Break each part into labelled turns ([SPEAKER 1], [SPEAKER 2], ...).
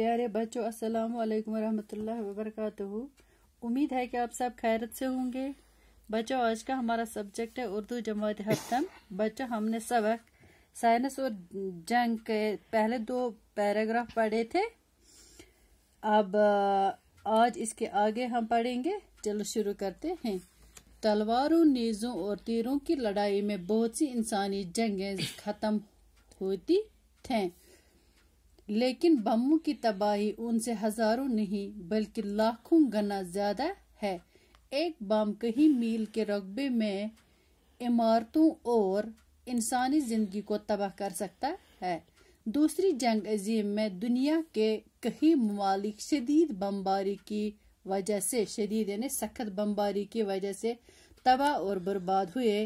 [SPEAKER 1] प्यारे बच्चों अस्सलाम वालेकुम रहमतुल्लाहि वबरकातुहू उम्मीद है कि आप सब खैरत से होंगे बच्चों आज का हमारा सब्जेक्ट है उर्दू जमात हफ्तम बच्चों हमने सबक साइंस और जंग के पहले दो पैराग्राफ पढ़े थे अब आज इसके आगे हम पढ़ेंगे चलो शुरू करते हैं तलवारों नीजों और तीरों की लड़ाई में बहुत सी इंसानी जंगें ख़त्म होती थी लेकिन बमों की तबाही उनसे हजारों नहीं बल्कि लाखों गना ज्यादा है एक बम कई मील के रकबे में इमारतों और इंसानी जिंदगी को तबाह कर सकता है दूसरी जंग अजीम में दुनिया के कई ममालिक शदीद बमबारी की वजह से शदीद यानी सख्त बमबारी की वजह से तबाह और बर्बाद हुए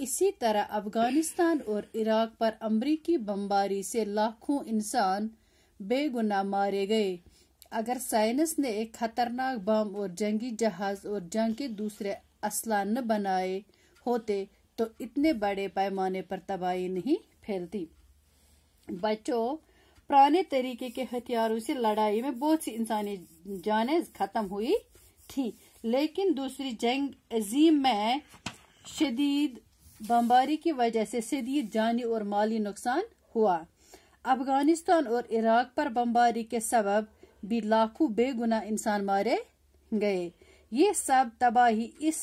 [SPEAKER 1] इसी तरह अफगानिस्तान और इराक पर अमरीकी बमबारी से लाखों इंसान बेगुनाह मारे गए अगर साइंस ने एक खतरनाक बम और जंगी जहाज और जंग के दूसरे असला न बनाए होते तो इतने बड़े पैमाने पर तबाही नहीं फैलती बच्चों पुराने तरीके के हथियारों से लड़ाई में बहुत सी इंसानी जाने खत्म हुई थी लेकिन दूसरी जंग अजीम में शदीद बमबारी की वजह से शदीद जानी और माली नुकसान हुआ अफगानिस्तान और इराक पर बमबारी के सबब भी लाखों बेगुना इंसान मारे गए ये सब तबाही इस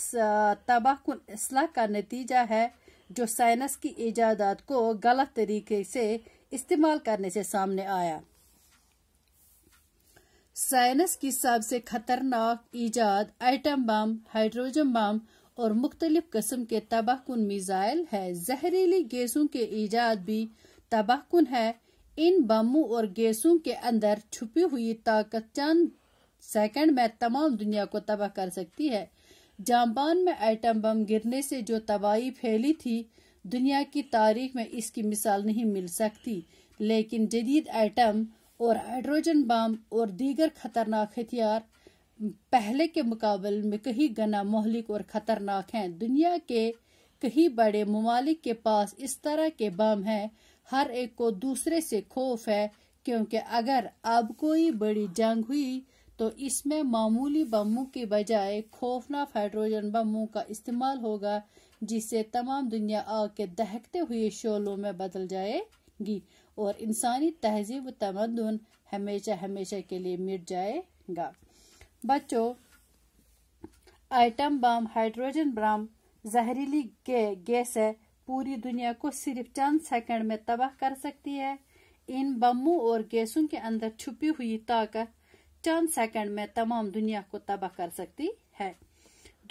[SPEAKER 1] तबाह असलाह का नतीजा है जो साइनस की ईजादात को गलत तरीके से इस्तेमाल करने से सामने आया साइंस की सबसे खतरनाक ईजाद आइटम बम हाइड्रोजन बम और मुख्तलिफ कस्म के तबाह कन मिज़ाइल है जहरीली गैसों के ईजाद भी तबाह कन है इन बमों और गैसों के अंदर छुपी हुई ताकत चंद सेकंड में तमाम दुनिया को तबाह कर सकती है जापान में एटम बम गिरने से जो तबाही फैली थी दुनिया की तारीख में इसकी मिसाल नहीं मिल सकती लेकिन जदीद एटम और हाइड्रोजन बम और दीगर खतरनाक हथियार पहले के मुकाबले में कहीं गना मोहलिक और ख़तरनाक हैं दुनिया के कहीं बड़े ममालिक के पास इस तरह के बम हैं हर एक को दूसरे से खौफ है क्योंकि अगर अब कोई बड़ी जंग हुई तो इसमें मामूली बमों के बजाय खौफनाक हाइड्रोजन बमों का इस्तेमाल होगा जिससे तमाम दुनिया आग के दहकते हुए शोलों में बदल जाएगी और इंसानी तहजीब तमदन हमेशा हमेशा के लिए मिट जाएगा बच्चों आइटम बम हाइड्रोजन बम जहरीली गे, गैस है पूरी दुनिया को सिर्फ चंद सेकंड में तबाह कर सकती है इन बमों और गैसों के अंदर छुपी हुई ताकत चंद सेकंड में तमाम दुनिया को तबाह कर सकती है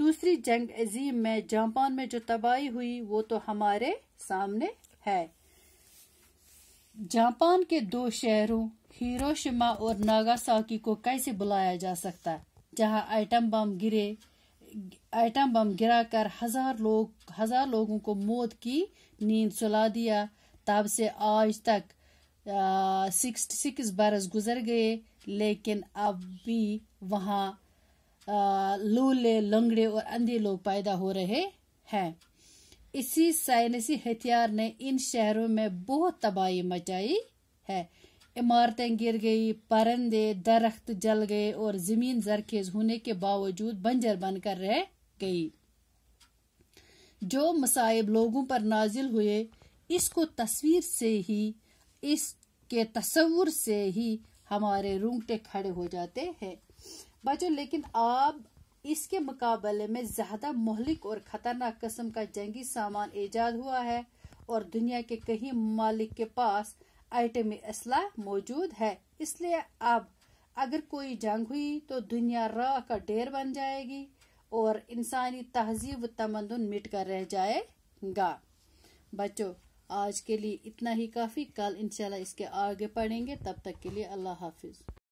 [SPEAKER 1] दूसरी जंग अजीम में जापान में जो तबाही हुई वो तो हमारे सामने है जापान के दो शहरों हिरोशिमा और नागासाकी को कैसे बुलाया जा सकता जहां आइटम बम गिरे आइटम बम गिराकर हजार लोग हजार लोगों को मौत की नींद सुला दिया तब से आज तक सिक्सटी सिक्स बरस गुजर गए लेकिन अब भी वहाँ लूले लंगड़े और अंधे लोग पैदा हो रहे हैं इसी साइनसी हथियार ने इन शहरों में बहुत तबाही मचाई है इमारतें गिर गई परंदे दरख्त जल गए और जमीन जरखेज होने के बावजूद बंजर बनकर रह गई जो मसाइब लोगों पर नाजिल हुए इसको तस्वीर से ही इसके तस्वुर से ही हमारे रूंगटे खड़े हो जाते हैं बच्चों लेकिन आप इसके मुकाबले में ज़्यादा मोहलिक और ख़तरनाक किस्म का जंगी सामान ईजाद हुआ है और दुनिया के कहीं मालिक के पास आइटम असलाह असला मौजूद है इसलिए अब अगर कोई जंग हुई तो दुनिया राह का ढेर बन जाएगी और इंसानी तहजीब तमदन मिट कर रह जाएगा बच्चों आज के लिए इतना ही काफ़ी कल इंशाल्लाह इसके आगे पढ़ेंगे तब तक के लिए अल्लाह हाफिज़